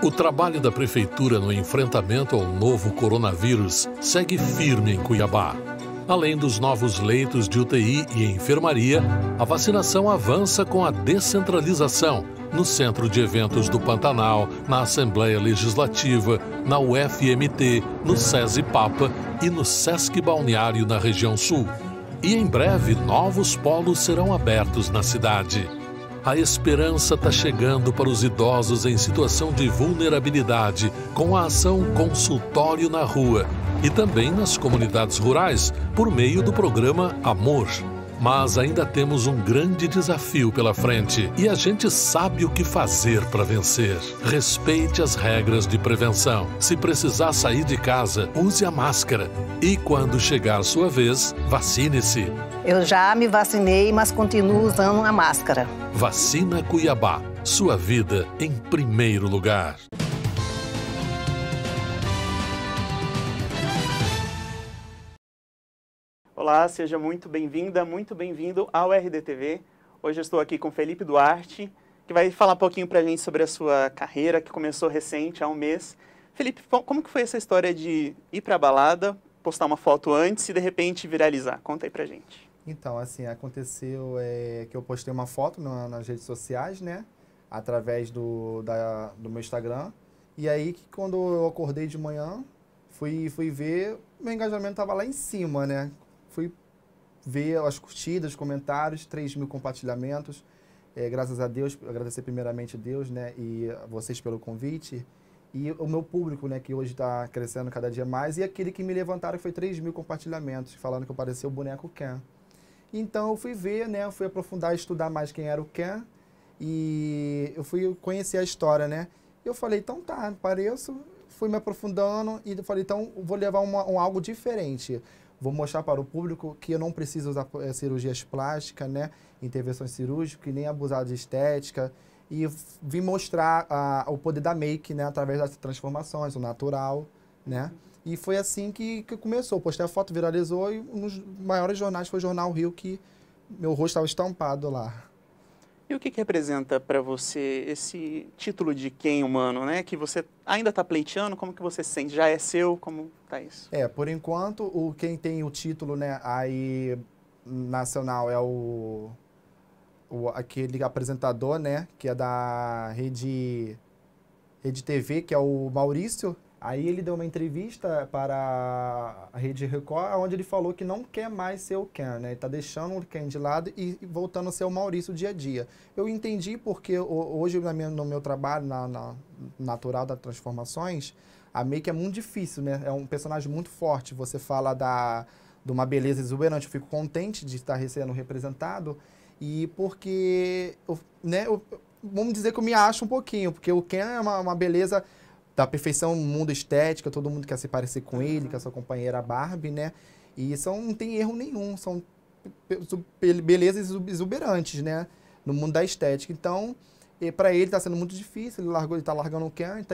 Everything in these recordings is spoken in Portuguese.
O trabalho da Prefeitura no enfrentamento ao novo coronavírus segue firme em Cuiabá. Além dos novos leitos de UTI e enfermaria, a vacinação avança com a descentralização no Centro de Eventos do Pantanal, na Assembleia Legislativa, na UFMT, no SESI Papa e no SESC Balneário na região sul. E em breve, novos polos serão abertos na cidade a esperança está chegando para os idosos em situação de vulnerabilidade com a ação Consultório na Rua e também nas comunidades rurais por meio do programa Amor. Mas ainda temos um grande desafio pela frente e a gente sabe o que fazer para vencer. Respeite as regras de prevenção. Se precisar sair de casa, use a máscara. E quando chegar sua vez, vacine-se. Eu já me vacinei, mas continuo usando a máscara. Vacina Cuiabá. Sua vida em primeiro lugar. Olá, seja muito bem-vinda, muito bem-vindo ao RDTV. Hoje eu estou aqui com Felipe Duarte, que vai falar um pouquinho para a gente sobre a sua carreira, que começou recente, há um mês. Felipe, como que foi essa história de ir para a balada, postar uma foto antes e de repente viralizar? Conta aí para gente. Então, assim, aconteceu é, que eu postei uma foto na, nas redes sociais, né? Através do, da, do meu Instagram. E aí, que quando eu acordei de manhã, fui, fui ver, meu engajamento estava lá em cima, né? fui ver as curtidas, comentários, 3 mil compartilhamentos. É, graças a Deus, agradecer primeiramente a Deus né, e a vocês pelo convite. E o meu público, né, que hoje está crescendo cada dia mais, e aquele que me levantaram foi 3 mil compartilhamentos, falando que eu parecia o boneco Ken. Então eu fui ver, né, fui aprofundar, estudar mais quem era o Ken, e eu fui conhecer a história, né. Eu falei, então tá, pareço, fui me aprofundando, e falei, então vou levar uma, um algo diferente Vou mostrar para o público que eu não preciso usar eh, cirurgias plásticas, né? Intervenções cirúrgicas, nem abusar de estética. E vim mostrar a, o poder da make, né? Através das transformações, o natural, né? E foi assim que, que começou. Postei a foto, viralizou e um dos maiores jornais foi o Jornal Rio, que meu rosto estava estampado lá. E o que, que representa para você esse título de quem humano, né? Que você ainda está pleiteando, como que você sente? Já é seu? Como está isso? É, por enquanto, o quem tem o título, né, aí nacional é o, o aquele apresentador, né, que é da rede Rede TV, que é o Maurício, Aí ele deu uma entrevista para a Rede Record, onde ele falou que não quer mais ser o Ken, né? Está tá deixando o Ken de lado e voltando a ser o Maurício dia a dia. Eu entendi porque hoje minha, no meu trabalho, na, na Natural das Transformações, a make é muito difícil, né? É um personagem muito forte. Você fala da, de uma beleza exuberante, eu fico contente de estar sendo representado. E porque, né, eu, vamos dizer que eu me acho um pouquinho, porque o Ken é uma, uma beleza da perfeição no mundo estética, todo mundo quer se parecer com ele, com é a sua companheira Barbie, né? E são, não tem erro nenhum, são belezas exuberantes, né? No mundo da estética. Então, para ele está sendo muito difícil, ele largou, ele está largando o Ken,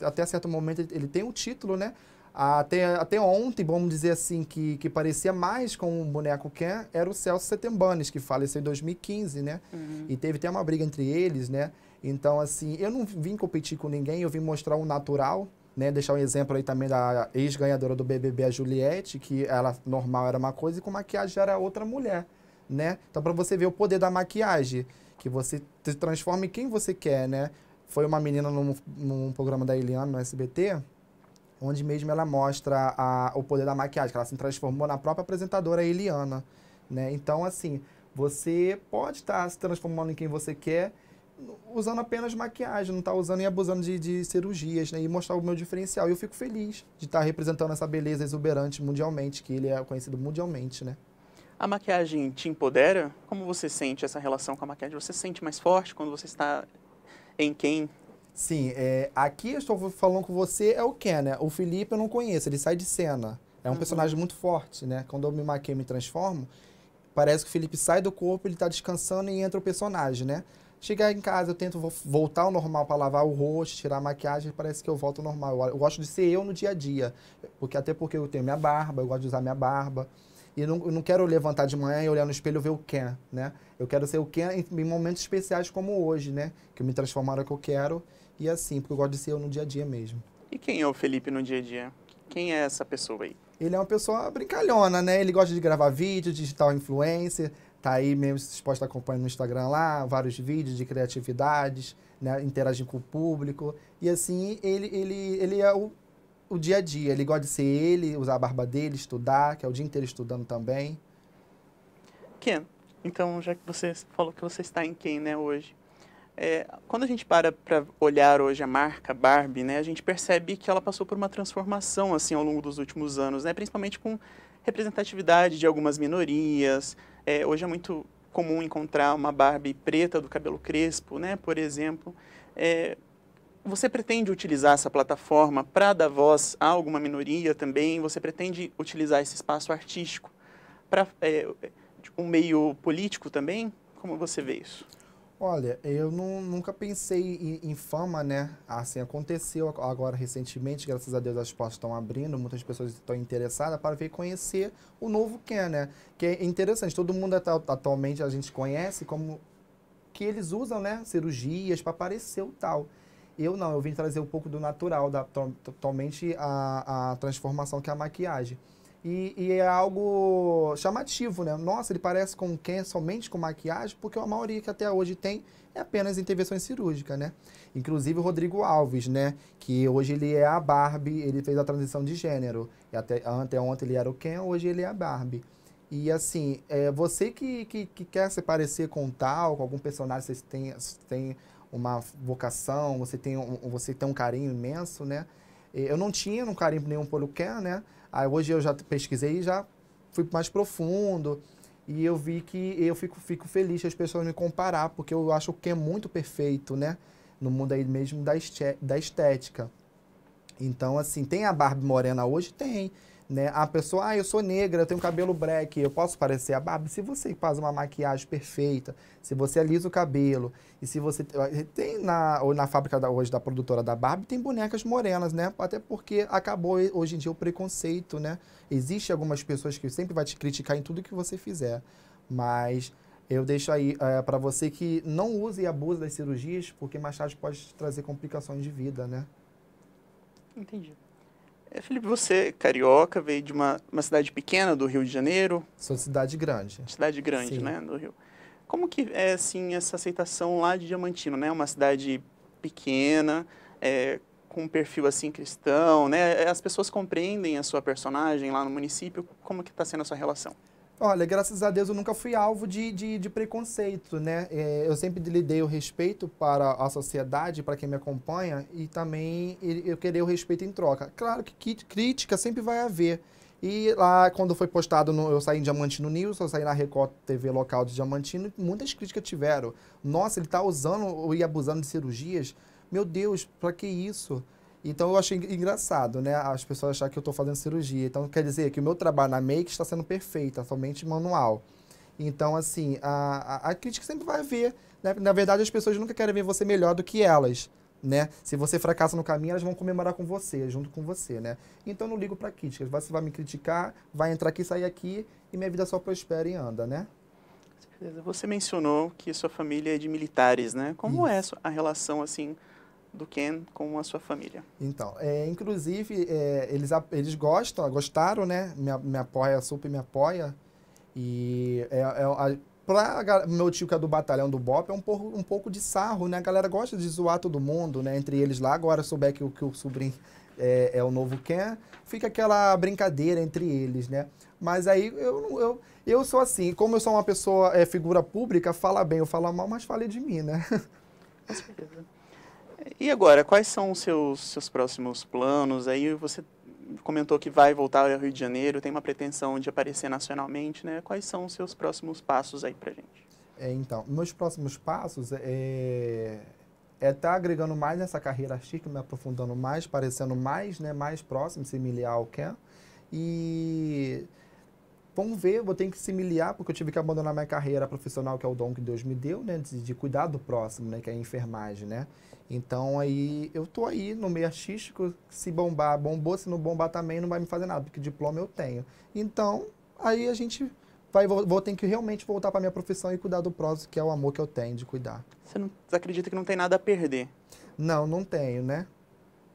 até certo momento ele, ele tem o um título, né? Até, até ontem, vamos dizer assim, que, que parecia mais com o boneco Ken, era o Celso Setembanes, que faleceu em 2015, né? Uhum. E teve até uma briga entre eles, né? Então, assim, eu não vim competir com ninguém, eu vim mostrar o natural, né? Deixar um exemplo aí também da ex-ganhadora do BBB, a Juliette, que ela normal era uma coisa e com maquiagem era outra mulher, né? Então, para você ver o poder da maquiagem, que você se transforma em quem você quer, né? Foi uma menina num, num programa da Eliana, no SBT, onde mesmo ela mostra a, o poder da maquiagem, que ela se transformou na própria apresentadora Eliana, né? Então, assim, você pode estar tá se transformando em quem você quer usando apenas maquiagem, não estar tá usando e abusando de, de, cirurgias, né? E mostrar o meu diferencial. E eu fico feliz de estar tá representando essa beleza exuberante mundialmente, que ele é conhecido mundialmente, né? A maquiagem te empodera? Como você sente essa relação com a maquiagem? Você se sente mais forte quando você está em quem Sim, é, aqui eu estou falando com você é o Ken, né? O Felipe eu não conheço, ele sai de cena. É um uhum. personagem muito forte, né? Quando eu me maquei e me transformo, parece que o Felipe sai do corpo, ele está descansando e entra o personagem, né? Chegar em casa, eu tento voltar ao normal para lavar o rosto, tirar a maquiagem, parece que eu volto ao normal. Eu, eu gosto de ser eu no dia a dia, porque até porque eu tenho minha barba, eu gosto de usar minha barba. E não, não quero levantar de manhã e olhar no espelho e ver o Ken, né? Eu quero ser o que em, em momentos especiais como hoje, né? Que me transformaram o que eu quero e é assim, porque eu gosto de ser eu no dia a dia mesmo. E quem é o Felipe no dia a dia? Quem é essa pessoa aí? Ele é uma pessoa brincalhona, né? Ele gosta de gravar vídeo, digital influencer, tá aí mesmo exposta acompanhando no Instagram lá, vários vídeos de criatividades, né? Interagir com o público. E assim, ele, ele, ele é o o dia a dia. Ele gosta de ser ele, usar a barba dele, estudar, que é o dia inteiro estudando também. Ken, então, já que você falou que você está em quem né, hoje, é, quando a gente para para olhar hoje a marca Barbie, né, a gente percebe que ela passou por uma transformação, assim, ao longo dos últimos anos, né, principalmente com representatividade de algumas minorias. É, hoje é muito comum encontrar uma Barbie preta do cabelo crespo, né, por exemplo. É, você pretende utilizar essa plataforma para dar voz a alguma minoria também? Você pretende utilizar esse espaço artístico para é, um meio político também? Como você vê isso? Olha, eu não, nunca pensei em, em, fama, né? Assim, aconteceu agora recentemente, graças a Deus as portas estão abrindo, muitas pessoas estão interessadas para ver conhecer o novo Ken, é, né? Que é interessante, todo mundo atualmente a gente conhece como que eles usam, né? Cirurgias para aparecer o tal. Eu não, eu vim trazer um pouco do natural, da, to, totalmente a, a transformação que é a maquiagem. E, e, é algo chamativo, né? Nossa, ele parece com quem somente com maquiagem, porque a maioria que até hoje tem é apenas intervenções cirúrgicas, né? Inclusive o Rodrigo Alves, né? Que hoje ele é a Barbie, ele fez a transição de gênero. E até ontem ele era o Ken, hoje ele é a Barbie. E assim, é, você que, que, que, quer se parecer com tal, com algum personagem, você tem, tem uma vocação, você tem um, você tem um carinho imenso, né? Eu não tinha um carinho nenhum pelo Ken, né? Aí hoje eu já pesquisei e já fui mais profundo e eu vi que eu fico, fico feliz as pessoas me comparar, porque eu acho que é muito perfeito, né? No mundo aí mesmo da estética. Então, assim, tem a Barbie morena hoje? Tem. Né? A pessoa, ah, eu sou negra, eu tenho cabelo black, eu posso parecer a Barbie? Se você faz uma maquiagem perfeita, se você alisa o cabelo, e se você... Eh, tem na, ou na fábrica da, hoje da produtora da Barbie, tem bonecas morenas, né? Até porque acabou hoje em dia o preconceito, né? Existe algumas pessoas que sempre vai te criticar em tudo que você fizer, mas... Eu deixo aí é, eh, para você que não use e abuse das cirurgias, porque mais tarde pode trazer complicações de vida, né? Entendi. É, Felipe, você carioca, veio de uma, uma cidade pequena do Rio de Janeiro? Sou de cidade grande. Cidade grande, Sim. né, do Rio. Como que é, assim, essa aceitação lá de Diamantino, né? Uma cidade pequena, é, com um perfil, assim, cristão, né? É, as pessoas compreendem a sua personagem lá no município. Como que está sendo a sua relação? Olha, graças a Deus eu nunca fui alvo de, de, de preconceito, né? É, eu sempre lhe dei o respeito para a sociedade, para quem me acompanha, e também eu querer o respeito em troca. Claro que crítica sempre vai haver. E lá, quando foi postado, no, eu saí em Diamantino News, eu saí na Record TV local de Diamantino, muitas críticas tiveram. Nossa, ele está usando e abusando de cirurgias. Meu Deus, para que isso? Então eu achei engraçado, né? As pessoas acharem que eu estou fazendo cirurgia. Então quer dizer que o meu trabalho na make está sendo perfeito, é somente manual. Então, assim, a, a, a crítica sempre vai ver. Né? Na verdade, as pessoas nunca querem ver você melhor do que elas. Né? Se você fracassa no caminho, elas vão comemorar com você, junto com você, né? Então não ligo para críticas. Você vai me criticar, vai entrar aqui, sair aqui e minha vida só prospera e anda, né? Você mencionou que sua família é de militares, né? Como é Isso. é a relação assim do Ken com a sua família. Então, é, inclusive, é, eles, eles gostam, gostaram, né? Me, me apoia, super me apoia. E é, é, meu tio que é do batalhão do Bop, é um pouco, um pouco de sarro, né? A galera gosta de zoar todo mundo, né? Entre eles lá, agora souber que, que o sobrinho é, é o novo Ken, fica aquela brincadeira entre eles, né? Mas aí eu, eu, eu sou assim, como eu sou uma pessoa, é, figura pública, fala bem eu falo mal, mas fale de mim, né? Com certeza. E agora, quais são os seus, seus próximos planos? Aí você comentou que vai voltar ao Rio de Janeiro, tem uma pretensão de aparecer nacionalmente, né? Quais são os seus próximos passos aí pra gente? É, então, meus próximos passos é é estar tá agregando mais nessa carreira artística, me aprofundando mais, parecendo mais, né, mais próximo, similar ao Ken. E Vamos ver, vou ter que se miliar, porque eu tive que abandonar minha carreira profissional, que é o dom que Deus me deu, né? De, de cuidar do próximo, né? Que é a enfermagem, né? Então aí eu tô aí no meio artístico, se bombar, bombou, se não bombar também não vai me fazer nada, porque diploma eu tenho. Então, aí a gente vai, vou, vou ter que realmente voltar para minha profissão e cuidar do próximo, que é o amor que eu tenho de cuidar. Você não acredita que não tem nada a perder? Não, não tenho, né?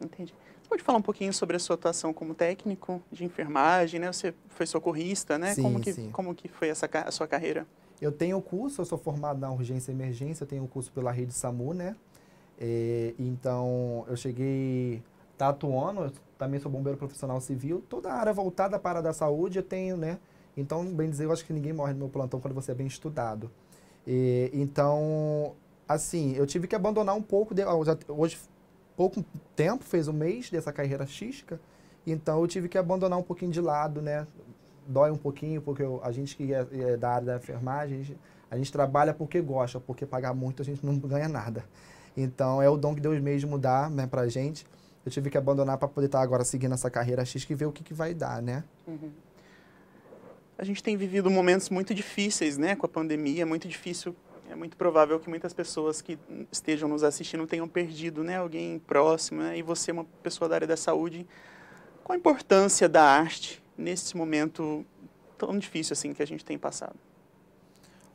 Entendi pode falar um pouquinho sobre a sua atuação como técnico de enfermagem, né? Você foi socorrista, né? Sim, como, que, sim. como que foi essa, a sua carreira? Eu tenho curso, eu sou formado na urgência e emergência, eu tenho curso pela rede SAMU, né? É, então, eu cheguei tá atuando, também sou bombeiro profissional civil, toda a área voltada para a da saúde eu tenho, né? Então, bem dizer, eu acho que ninguém morre no meu plantão quando você é bem estudado. E, então, assim, eu tive que abandonar um pouco, de, hoje pouco tempo, fez um mês dessa carreira artística, então eu tive que abandonar um pouquinho de lado, né? Dói um pouquinho, porque eu, a gente que é, é, da área da enfermagem, a gente, a gente trabalha porque gosta, porque pagar muito a gente não ganha nada. Então é o dom que Deus mesmo dá né, pra gente. Eu tive que abandonar para poder estar tá agora seguindo essa carreira X e ver o que, que vai dar, né? Uhum. A gente tem vivido momentos muito difíceis, né? Com a pandemia, é muito difícil é muito provável que muitas pessoas que estejam nos assistindo tenham perdido né, alguém próximo, né, e você, é uma pessoa da área da saúde, qual a importância da arte nesse momento tão difícil assim que a gente tem passado?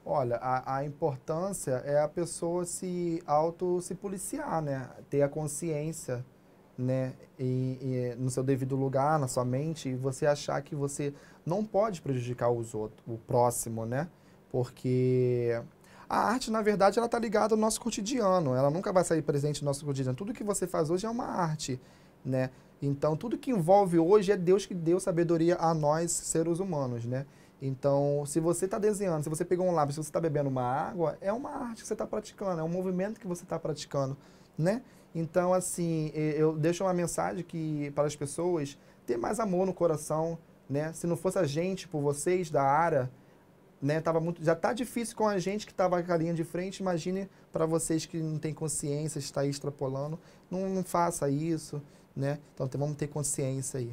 Olha, a, a importância é a pessoa se auto se policiar, né? Ter a consciência, né? E, e, no seu devido lugar, na sua mente, e você achar que você não pode prejudicar os outros, o próximo, né? Porque a arte, na verdade, ela está ligada ao nosso cotidiano. Ela nunca vai sair presente no nosso cotidiano. Tudo que você faz hoje é uma arte, né? Então, tudo que envolve hoje é Deus que deu sabedoria a nós, seres humanos, né? Então, se você está desenhando, se você pegou um lápis, se você está bebendo uma água, é uma arte que você está praticando, é um movimento que você está praticando, né? Então, assim, eu deixo uma mensagem que para as pessoas ter mais amor no coração, né? Se não fosse a gente, por vocês da área, né, tava muito, já está difícil com a gente que estava com a linha de frente, imagine para vocês que não têm consciência, está extrapolando, não, não faça isso, né? Então vamos ter consciência aí.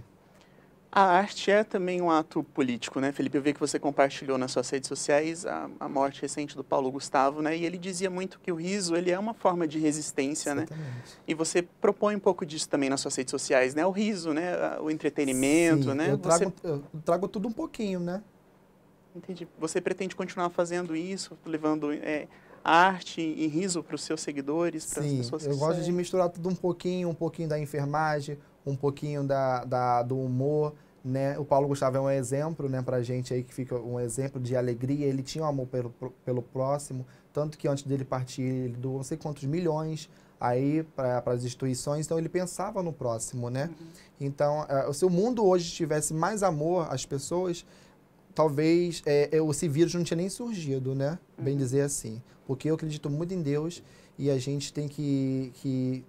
A arte é também um ato político, né, Felipe? Eu vi que você compartilhou nas suas redes sociais a, a, morte recente do Paulo Gustavo, né? E ele dizia muito que o riso ele é uma forma de resistência, né? Exatamente. né? E você propõe um pouco disso também nas suas redes sociais, né? O riso, né? O entretenimento, Sim, né? Eu trago, você... eu trago tudo um pouquinho, né? Entendi. Você pretende continuar fazendo isso, levando é, arte e riso para os seus seguidores, para as pessoas que eu gosto de misturar tudo um pouquinho, um pouquinho da enfermagem, um pouquinho da, da do humor, né? O Paulo Gustavo é um exemplo, né, para gente aí que fica um exemplo de alegria. Ele tinha um amor pelo, pelo próximo, tanto que antes dele partir ele doou não sei quantos milhões aí para as instituições, então ele pensava no próximo, né? Uhum. Então, é, se o mundo hoje tivesse mais amor às pessoas, talvez é, é, esse vírus não tinha nem surgido, né? Uhum. Bem dizer assim. Porque eu acredito muito em Deus e a gente tem que, que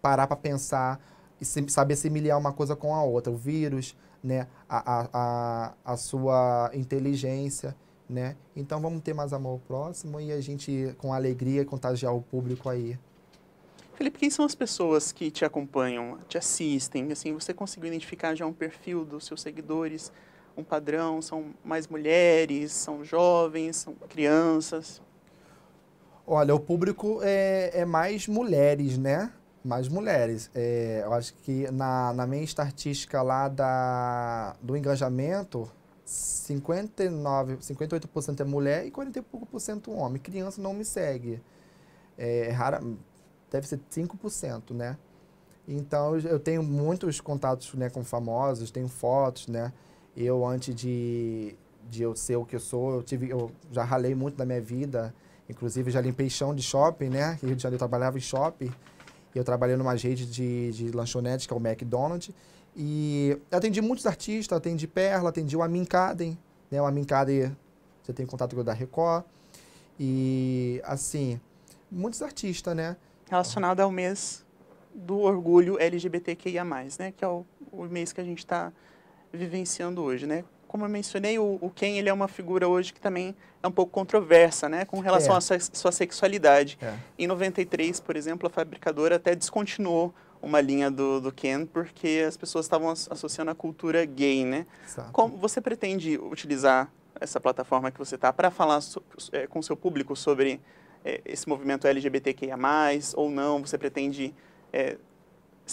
parar para pensar e se, saber semelhar uma coisa com a outra. O vírus, né? A, a, a, a, sua inteligência, né? Então vamos ter mais amor próximo e a gente, com alegria, contagiar o público aí. Felipe, quem são as pessoas que te acompanham, te assistem? Assim, você conseguiu identificar já um perfil dos seus seguidores? um padrão, são mais mulheres, são jovens, são crianças? Olha, o público é, é mais mulheres, né? Mais mulheres. É, eu acho que na, na minha estatística lá da, do engajamento, 59, 58% é mulher e 40 e pouco por cento homem. Criança não me segue. É, é rara, deve ser 5%, né? Então, eu tenho muitos contatos né, com famosos, tenho fotos, né? Eu, antes de, de eu ser o que eu sou, eu, tive, eu já ralei muito da minha vida. Inclusive, já limpei chão de shopping, né? Rio de Janeiro eu trabalhava em shopping. Eu trabalhei numa rede de, de lanchonetes, que é o McDonald's. E atendi muitos artistas, atendi Perla, atendi o Amin Kaden. Né? O Amin Kaden, você tem contato com o da Record. E, assim, muitos artistas, né? Relacionado ao mês do orgulho LGBTQIA+, né? Que é o, o mês que a gente está vivenciando hoje, né? Como eu mencionei, o, o Ken ele é uma figura hoje que também é um pouco controversa, né? Com relação é. à sua, sua sexualidade. É. Em 93, por exemplo, a fabricadora até descontinuou uma linha do, do Ken porque as pessoas estavam associando a cultura gay, né? Exato. Como você pretende utilizar essa plataforma que você está para falar so, é, com seu público sobre é, esse movimento LGBTQIA+, ou não? Você pretende é,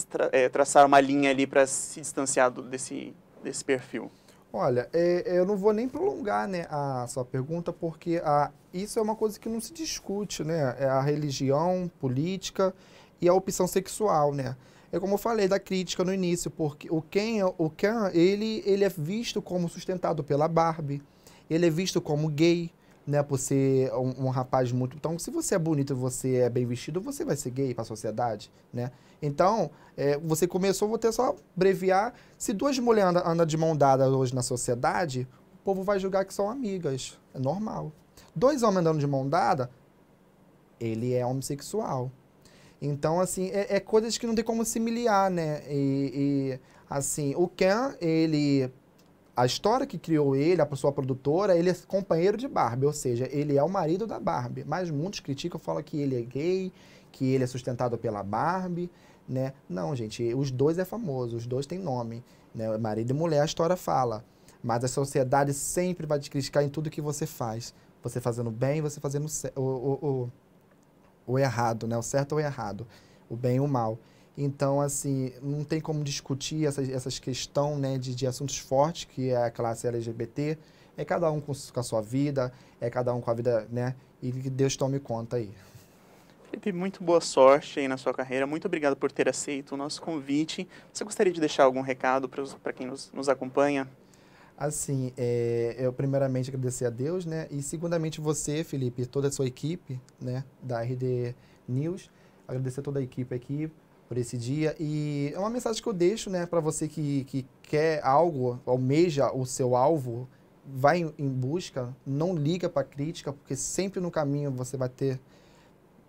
tra, é, traçar uma linha ali para se distanciar do, desse desse perfil? Olha, é, é, eu não vou nem prolongar né, a sua pergunta, porque a, isso é uma coisa que não se discute, né? É a religião, política e a opção sexual, né? É como eu falei da crítica no início, porque o Ken, o Ken ele, ele é visto como sustentado pela Barbie, ele é visto como gay, né, por ser um, um, rapaz muito. Então, se você é bonito, você é bem vestido, você vai ser gay para a sociedade, né? Então, é, você começou, vou ter só abreviar. Se duas mulheres andam anda de mão dada hoje na sociedade, o povo vai julgar que são amigas. É normal. Dois homens andando de mão dada, ele é homossexual. Então, assim, é, é coisas que não tem como se miliar, né? E, e, assim, o Ken, ele a história que criou ele, a sua produtora, ele é companheiro de Barbie, ou seja, ele é o marido da Barbie. Mas muitos criticam, falam que ele é gay, que ele é sustentado pela Barbie, né? Não, gente, os dois é famoso, os dois têm nome, né? Marido e mulher, a história fala. Mas a sociedade sempre vai te criticar em tudo que você faz. Você fazendo bem, você fazendo o, o, o, o errado, né? O certo ou errado, o bem e o mal. Então, assim, não tem como discutir essas, essas questões né, de, de assuntos fortes, que é a classe LGBT. É cada um com, com a sua vida, é cada um com a vida, né? E que Deus tome conta aí. Felipe, muito boa sorte aí na sua carreira. Muito obrigado por ter aceito o nosso convite. Você gostaria de deixar algum recado para quem nos, nos, acompanha? Assim, é, eu primeiramente agradecer a Deus, né? E segundamente você, Felipe, toda a sua equipe, né? Da RD News. Agradecer toda a equipe aqui por esse dia. E é uma mensagem que eu deixo, né, para você que, que quer algo, almeja o seu alvo, vai em, em busca, não liga para crítica, porque sempre no caminho você vai ter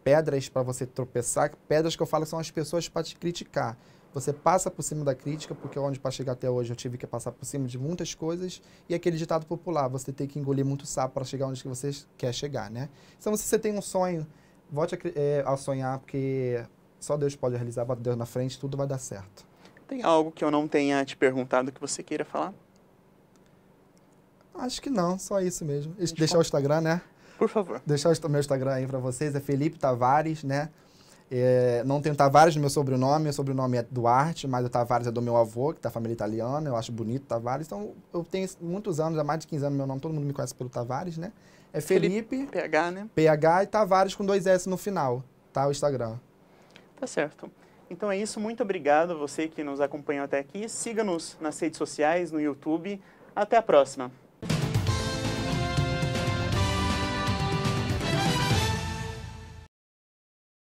pedras para você tropeçar. Pedras que eu falo são as pessoas para te criticar. Você passa por cima da crítica, porque onde para chegar até hoje eu tive que passar por cima de muitas coisas. E aquele ditado popular, você tem que engolir muito sapo para chegar onde que você quer chegar, né? Então, se você tem um sonho, volte a, é, a sonhar, porque só Deus pode realizar, bota Deus na frente, tudo vai dar certo. Tem algo que eu não tenha te perguntado que você queira falar? Acho que não, só isso mesmo. Deixar o Instagram, né? Por favor. Deixar o meu Instagram aí para vocês, é Felipe Tavares, né? É, não tenho Tavares no meu sobrenome, meu sobrenome é Duarte, mas o Tavares é do meu avô, que da tá família italiana, eu acho bonito Tavares. Então, eu tenho muitos anos, há mais de 15 anos meu nome, todo mundo me conhece pelo Tavares, né? É Felipe, Felipe PH, né? PH e Tavares com dois S no final, tá? O Instagram. Tá certo. Então é isso, muito obrigado a você que nos acompanhou até aqui. Siga-nos nas redes sociais, no YouTube. Até a próxima!